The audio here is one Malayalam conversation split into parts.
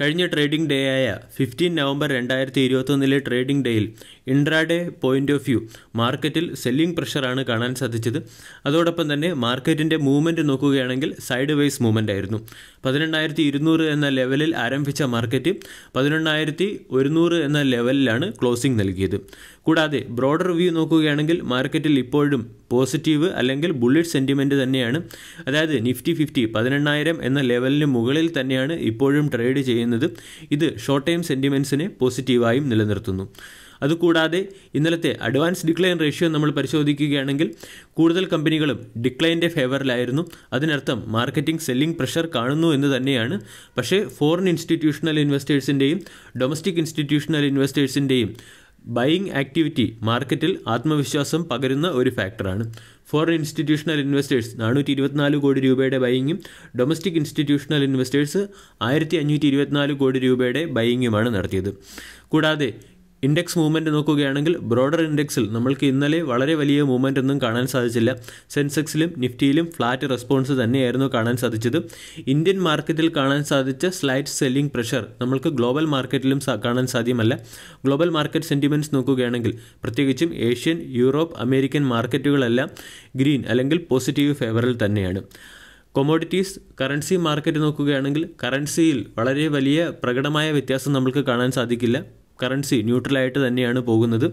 കഴിഞ്ഞ ട്രേഡിംഗ് ഡേ ആയ ഫിഫ്റ്റീൻ നവംബർ രണ്ടായിരത്തി ഇരുപത്തൊന്നിലെ ട്രേഡിംഗ് ഡേയിൽ ഇൻട്രാഡേ പോയിന്റ് ഓഫ് വ്യൂ മാർക്കറ്റിൽ സെല്ലിംഗ് പ്രഷറാണ് കാണാൻ സാധിച്ചത് അതോടൊപ്പം തന്നെ മാർക്കറ്റിൻ്റെ മൂവ്മെൻറ്റ് നോക്കുകയാണെങ്കിൽ സൈഡ് വൈസ് മൂവ്മെൻ്റ് ആയിരുന്നു പതിനെണ്ണായിരത്തി ഇരുന്നൂറ് എന്ന ലെവലിൽ ആരംഭിച്ച മാർക്കറ്റ് പതിനെണ്ണായിരത്തി ഒരുന്നൂറ് എന്ന ലെവലിലാണ് ക്ലോസിംഗ് നൽകിയത് കൂടാതെ ബ്രോഡർ വ്യൂ നോക്കുകയാണെങ്കിൽ മാർക്കറ്റിൽ ഇപ്പോഴും പോസിറ്റീവ് അല്ലെങ്കിൽ ബുള്ളിറ്റ് സെൻറ്റിമെൻറ്റ് തന്നെയാണ് അതായത് നിഫ്റ്റി ഫിഫ്റ്റി പതിനെണ്ണായിരം എന്ന ലെവലിന് മുകളിൽ തന്നെയാണ് ഇപ്പോഴും ട്രേഡ് ചെയ്യുന്നത് പറയുന്നത് ഇത് ഷോർട്ട് ടൈം സെൻറ്റിമെൻസിനെ പോസിറ്റീവായും നിലനിർത്തുന്നു അതുകൂടാതെ ഇന്നലത്തെ അഡ്വാൻസ് ഡിക്ലൈൻ റേഷ്യോ നമ്മൾ പരിശോധിക്കുകയാണെങ്കിൽ കൂടുതൽ കമ്പനികളും ഡിക്ലൈൻ്റെ ഫേവറിലായിരുന്നു അതിനർത്ഥം മാർക്കറ്റിംഗ് സെല്ലിംഗ് പ്രഷർ കാണുന്നു എന്ന് തന്നെയാണ് പക്ഷേ ഫോറിൻ ഇൻസ്റ്റിറ്റ്യൂഷണൽ ഇൻവെസ്റ്റേഴ്സിൻ്റെയും ഡൊമസ്റ്റിക് ഇൻസ്റ്റിറ്റ്യൂഷണൽ ഇൻവെസ്റ്റേഴ്സിൻ്റെയും ബൈയിങ് ആക്ടിവിറ്റി മാർക്കറ്റിൽ ആത്മവിശ്വാസം പകരുന്ന ഒരു ഫാക്ടറാണ് ഫോറിൻ ഇൻസ്റ്റിറ്റ്യൂഷണൽ ഇൻവെസ്റ്റേഴ്സ് നാനൂറ്റി ഇരുപത്തിനാല് കോടി രൂപയുടെ ബൈയിങ്ങും ഡൊമസ്റ്റിക് ഇൻസ്റ്റിറ്റ്യൂഷണൽ ഇൻവെസ്റ്റേഴ്സ് ആയിരത്തി അഞ്ഞൂറ്റി ഇരുപത്തിനാല് കോടി രൂപയുടെ ബൈയിങ്ങുമാണ് നടത്തിയത് കൂടാതെ ഇൻഡെക്സ് മൂവ്മെൻറ്റ് നോക്കുകയാണെങ്കിൽ ബ്രോഡർ ഇൻഡെക്സിൽ നമ്മൾക്ക് ഇന്നലെ വളരെ വലിയ മൂവ്മെൻ്റ് ഒന്നും കാണാൻ സാധിച്ചില്ല സെൻസെക്സിലും നിഫ്റ്റിയിലും ഫ്ലാറ്റ് റെസ്പോൺസ് തന്നെയായിരുന്നു കാണാൻ സാധിച്ചത് ഇന്ത്യൻ മാർക്കറ്റിൽ കാണാൻ സാധിച്ച സ്ലൈറ്റ് സെല്ലിംഗ് പ്രഷർ നമ്മൾക്ക് ഗ്ലോബൽ മാർക്കറ്റിലും കാണാൻ സാധ്യമല്ല ഗ്ലോബൽ മാർക്കറ്റ് സെൻറ്റിമെൻറ്റ്സ് നോക്കുകയാണെങ്കിൽ പ്രത്യേകിച്ചും ഏഷ്യൻ യൂറോപ്പ് അമേരിക്കൻ മാർക്കറ്റുകളെല്ലാം ഗ്രീൻ അല്ലെങ്കിൽ പോസിറ്റീവ് ഫേവറിൽ തന്നെയാണ് കൊമോഡിറ്റീസ് കറൻസി മാർക്കറ്റ് നോക്കുകയാണെങ്കിൽ കറൻസിയിൽ വളരെ വലിയ പ്രകടമായ വ്യത്യാസം നമ്മൾക്ക് കാണാൻ സാധിക്കില്ല കറൻസി ന്യൂട്രലായിട്ട് തന്നെയാണ് പോകുന്നത്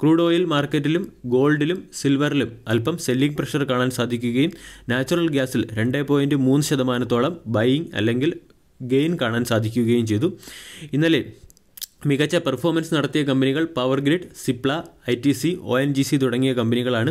ക്രൂഡ് ഓയിൽ മാർക്കറ്റിലും ഗോൾഡിലും സിൽവറിലും അല്പം സെല്ലിംഗ് പ്രഷർ കാണാൻ സാധിക്കുകയും നാച്ചുറൽ ഗ്യാസിൽ രണ്ട് പോയിൻറ്റ് മൂന്ന് ശതമാനത്തോളം ബൈയിങ് അല്ലെങ്കിൽ ഗെയിൻ കാണാൻ സാധിക്കുകയും ചെയ്തു ഇന്നലെ മികച്ച പെർഫോമൻസ് നടത്തിയ കമ്പനികൾ power grid Cipla I T C O N G C തുടങ്ങിയ കമ്പനികളാണ്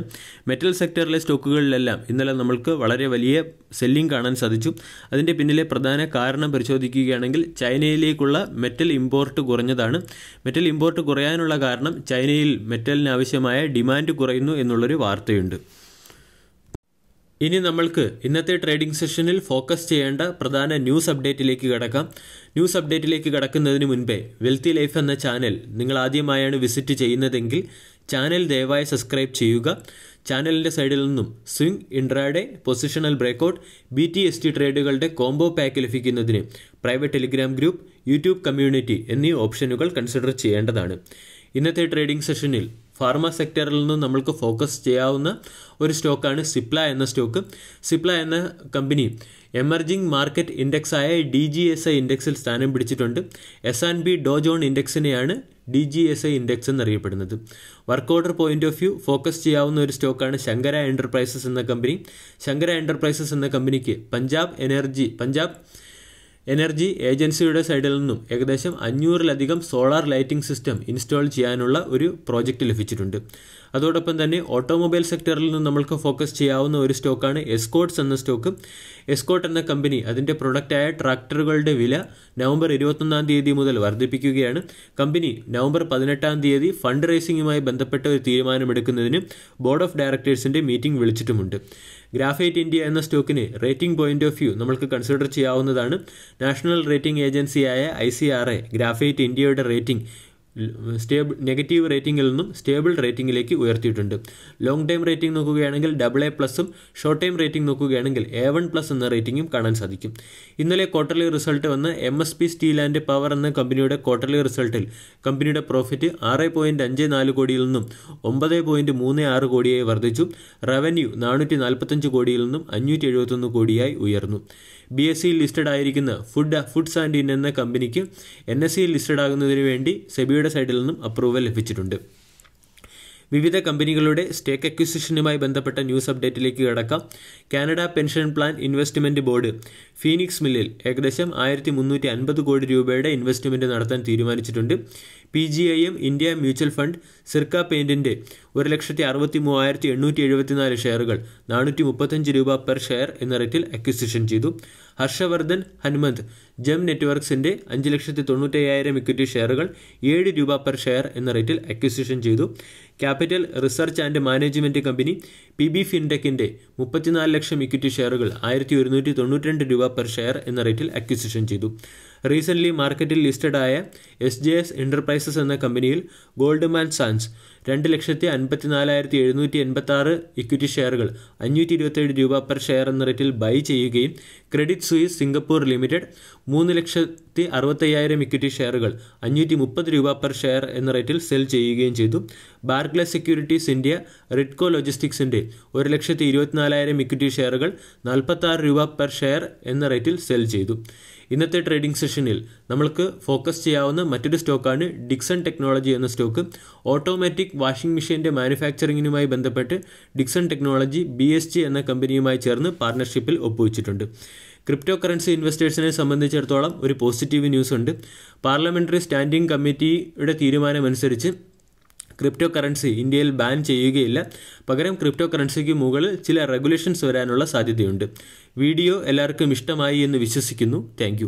മെറ്റൽ സെക്ടറിലെ സ്റ്റോക്കുകളിലെല്ലാം ഇന്നലെ നമ്മൾക്ക് വളരെ വലിയ സെല്ലിംഗ് കാണാൻ സാധിച്ചു അതിൻ്റെ പിന്നിലെ പ്രധാന കാരണം പരിശോധിക്കുകയാണെങ്കിൽ ചൈനയിലേക്കുള്ള മെറ്റൽ ഇമ്പോർട്ട് കുറഞ്ഞതാണ് മെറ്റൽ ഇമ്പോർട്ട് കുറയാനുള്ള കാരണം ചൈനയിൽ മെറ്റലിനാവശ്യമായ ഡിമാൻഡ് കുറയുന്നു എന്നുള്ളൊരു വാർത്തയുണ്ട് ഇനി നമ്മൾക്ക് ഇന്നത്തെ ട്രേഡിംഗ് സെഷനിൽ ഫോക്കസ് ചെയ്യേണ്ട പ്രധാന ന്യൂസ് അപ്ഡേറ്റിലേക്ക് കടക്കാം ന്യൂസ് അപ്ഡേറ്റിലേക്ക് കടക്കുന്നതിന് മുൻപേ വെൽത്തി ലൈഫ് എന്ന ചാനൽ നിങ്ങൾ ആദ്യമായാണ് വിസിറ്റ് ചെയ്യുന്നതെങ്കിൽ ചാനൽ ദയവായി സബ്സ്ക്രൈബ് ചെയ്യുക ചാനലിൻ്റെ സൈഡിൽ നിന്നും swing intraday positional breakout B T S T ട്രേഡുകളുടെ കോംബോ പാക്ക് ലഭിക്കുന്നതിന് private Telegram group YouTube community എന്നീ ഓപ്ഷനുകൾ കൺസിഡർ ചെയ്യേണ്ടതാണ് ഇന്നത്തെ ട്രേഡിംഗ് സെഷനിൽ ഫാർമ സെക്ടറിൽ നിന്നും നമ്മൾക്ക് ഫോക്കസ് ചെയ്യാവുന്ന ഒരു സ്റ്റോക്കാണ് സിപ്ല എന്ന സ്റ്റോക്ക് സിപ്ല എന്ന കമ്പനി എമർജിംഗ് മാർക്കറ്റ് ഇൻഡെക്സായ ഡി ജി എസ് ഐ ഇൻഡെക്സിൽ സ്ഥാനം പിടിച്ചിട്ടുണ്ട് എസ് ആൻഡ് ബി ഡോജോൺ ഇൻഡെക്സിനെയാണ് D G S I index എന്നറിയപ്പെടുന്നത് work order point of view focus ചെയ്യാവുന്ന ഒരു സ്റ്റോക്കാണ് ശങ്കര എൻ്റർപ്രൈസസ് എന്ന കമ്പനി ശങ്കര എൻ്റർപ്രൈസസ് എന്ന കമ്പനിക്ക് പഞ്ചാബ് എനർജി പഞ്ചാബ് എനർജി ഏജൻസിയുടെ സൈഡിൽ നിന്നും ഏകദേശം അഞ്ഞൂറിലധികം സോളാർ ലൈറ്റിംഗ് സിസ്റ്റം ഇൻസ്റ്റാൾ ചെയ്യാനുള്ള ഒരു പ്രോജക്റ്റ് ലഭിച്ചിട്ടുണ്ട് അതോടൊപ്പം തന്നെ ഓട്ടോമൊബൈൽ സെക്ടറിൽ നിന്ന് നമ്മൾക്ക് ഫോക്കസ് ചെയ്യാവുന്ന ഒരു സ്റ്റോക്കാണ് എസ്കോട്ട്സ് എന്ന സ്റ്റോക്ക് എസ്കോട്ട് എന്ന കമ്പനി അതിൻ്റെ പ്രൊഡക്റ്റായ ട്രാക്ടറുകളുടെ വില നവംബർ ഇരുപത്തൊന്നാം തീയതി മുതൽ വർദ്ധിപ്പിക്കുകയാണ് കമ്പനി നവംബർ പതിനെട്ടാം തീയതി ഫണ്ട് റൈസിംഗുമായി ബന്ധപ്പെട്ട ഒരു തീരുമാനമെടുക്കുന്നതിന് ബോർഡ് ഓഫ് ഡയറക്ടേഴ്സിൻ്റെ മീറ്റിംഗ് വിളിച്ചിട്ടുമുണ്ട് ഗ്രാഫൈറ്റ് ഇന്ത്യ എന്ന സ്റ്റോക്കിന് റേറ്റിംഗ് പോയിന്റ് ഓഫ് വ്യൂ നമ്മൾക്ക് കൺസിഡർ ചെയ്യാവുന്നതാണ് നാഷണൽ റേറ്റിംഗ് ഏജൻസിയായ I C R A graphite ഇന്ത്യയുടെ റേറ്റിംഗ് സ്റ്റേബിൾ നെഗറ്റീവ് റേറ്റിംഗിൽ നിന്നും സ്റ്റേബിൾ റേറ്റിംഗിലേക്ക് ഉയർത്തിയിട്ടുണ്ട് ലോങ് ടൈം റേറ്റിംഗ് നോക്കുകയാണെങ്കിൽ ഡബിൾ എ പ്ലസും ഷോർട്ട് ടൈം റേറ്റിംഗ് നോക്കുകയാണെങ്കിൽ എ വൺ പ്ലസ് എന്ന റേറ്റിംഗും കാണാൻ സാധിക്കും ഇന്നലെ ക്വാർട്ടർലി റിസൾട്ട് വന്ന M S P steel and power എന്ന കമ്പനിയുടെ ക്വാർട്ടർലി റിസൾട്ടിൽ കമ്പനിയുടെ പ്രോഫിറ്റ് ആറ് പോയിൻറ്റ് അഞ്ച് നാല് കോടിയിൽ നിന്നും ഒമ്പത് പോയിൻറ്റ് മൂന്ന് ആറ് കോടിയായി വർദ്ധിച്ചു റവന്യൂ നാനൂറ്റി നാൽപ്പത്തഞ്ച് കോടിയിൽ നിന്നും അഞ്ഞൂറ്റി എഴുപത്തൊന്ന് കോടിയായി ഉയർന്നു ബി എസ് സിയിൽ ലിസ്റ്റഡ് ആയിരിക്കുന്ന ഫുഡ് ഫുഡ്സ് ആൻഡ് ഇൻ എന്ന കമ്പനിക്ക് എൻ എസ് സിയിൽ ലിസ്റ്റഡ് ആകുന്നതിന് വേണ്ടി സെബിയുടെ കമ്പനിയുടെ സൈഡിൽ നിന്നും അപ്രൂവൽ ലഭിച്ചിട്ടുണ്ട് വിവിധ കമ്പനികളുടെ സ്റ്റേക്ക് അക്വിസിഷനുമായി ബന്ധപ്പെട്ട ന്യൂസ് അപ്ഡേറ്റിലേക്ക് കിടക്കാം Canada pension plan investment board Phoenix മില്ലിൽ ഏകദേശം ആയിരത്തി മുന്നൂറ്റി അൻപത് കോടി രൂപയുടെ ഇൻവെസ്റ്റ്മെന്റ് നടത്താൻ തീരുമാനിച്ചിട്ടുണ്ട് P G I M India mutual fund Sirca പെയിൻറ്റിൻ്റെ ഒരു ലക്ഷത്തി അറുപത്തി മൂവായിരത്തി എണ്ണൂറ്റി എഴുപത്തിനാല് ഷെയറുകൾ നാനൂറ്റി മുപ്പത്തഞ്ച് രൂപ പെർ ഷെയർ എന്ന റേറ്റിൽ അക്വിസിഷൻ ചെയ്തു ഹർഷവർദ്ധൻ ഹനുമന്ത് ജം നെറ്റ്വർക്സിൻ്റെ അഞ്ച് ലക്ഷത്തി തൊണ്ണൂറ്റയ്യായിരം ഇക്വിറ്റി ഷെയറുകൾ ഏഴ് രൂപ പെർ ഷെയർ എന്ന റേറ്റിൽ അക്വിസിഷൻ ചെയ്തു ക്യാപിറ്റൽ റിസർച്ച് ആൻഡ് മാനേജ്മെൻറ്റ് കമ്പനി പി ബി ഫിൻടെക്കിൻ്റെ മുപ്പത്തിനാല് ലക്ഷം ഇക്വിറ്റി ഷെയറുകൾ ആയിരത്തി ഒരുന്നൂറ്റി തൊണ്ണൂറ്റി രണ്ട് രൂപ പെർ ഷെയർ എന്ന റേറ്റിൽ അക്വിസിഷൻ ചെയ്തു റീസെൻ്റ്ലി മാർക്കറ്റിൽ ലിസ്റ്റഡ് ആയ എസ് ജെ എസ് എൻ്റർപ്രൈസസ് എന്ന കമ്പനിയിൽ ഗോൾഡ്മാൻ ആൻഡ് സൺസ് രണ്ട് ലക്ഷത്തി അൻപത്തി നാലായിരത്തി എഴുന്നൂറ്റി എൺപത്തി ആറ് ഇക്വിറ്റി ഷെയറുകൾ അഞ്ഞൂറ്റി ഇരുപത്തേഴ് രൂപ പെർ ഷെയർ എന്ന റേറ്റിൽ ബൈ ചെയ്യുകയും ക്രെഡിറ്റ് സുയിസ് സിംഗപ്പൂർ ലിമിറ്റഡ് മൂന്ന് ലക്ഷത്തി അറുപത്തയ്യായിരം ഇക്വിറ്റി ഷെയറുകൾ അഞ്ഞൂറ്റി മുപ്പത് രൂപ പെർ ഷെയർ എന്ന റേറ്റിൽ സെൽ ചെയ്യുകയും ചെയ്തു ബാർക്ലസ് സെക്യൂരിറ്റീസ് ഇന്ത്യ റിഡ്കോ ലോജിസ്റ്റിക്സിൻ്റെ ഒരു ലക്ഷത്തി ഇരുപത്തിനാലായിരം ഇക്വിറ്റി ഷെയറുകൾ നാൽപ്പത്തി രൂപ പെർ ഷെയർ എന്ന റേറ്റിൽ സെൽ ചെയ്തു ഇന്നത്തെ ട്രേഡിംഗ് സെഷനിൽ നമ്മൾക്ക് ഫോക്കസ് ചെയ്യാവുന്ന മറ്റൊരു സ്റ്റോക്കാണ് ഡിക്സൺ ടെക്നോളജി എന്ന സ്റ്റോക്ക് ഓട്ടോമാറ്റിക് വാഷിംഗ് മെഷീൻ്റെ മാനുഫാക്ചറിങ്ങിനുമായി ബന്ധപ്പെട്ട് Dixon technology B S G എന്ന കമ്പനിയുമായി ചേർന്ന് പാർട്ണർഷിപ്പിൽ ഒപ്പുവെച്ചിട്ടുണ്ട് ക്രിപ്റ്റോ കറൻസി ഇൻവെസ്റ്റേഴ്സിനെ സംബന്ധിച്ചിടത്തോളം ഒരു പോസിറ്റീവ് ന്യൂസ് ഉണ്ട് പാർലമെൻ്ററി സ്റ്റാൻഡിംഗ് കമ്മിറ്റിയുടെ തീരുമാനമനുസരിച്ച് ക്രിപ്റ്റോ കറൻസി ഇന്ത്യയിൽ ബാൻ ചെയ്യുകയില്ല പകരം ക്രിപ്റ്റോ കറൻസിക്ക് മുകളിൽ ചില റെഗുലേഷൻസ് വരാനുള്ള സാധ്യതയുണ്ട് വീഡിയോ എല്ലാവർക്കും ഇഷ്ടമായി എന്ന് വിശ്വസിക്കുന്നു താങ്ക്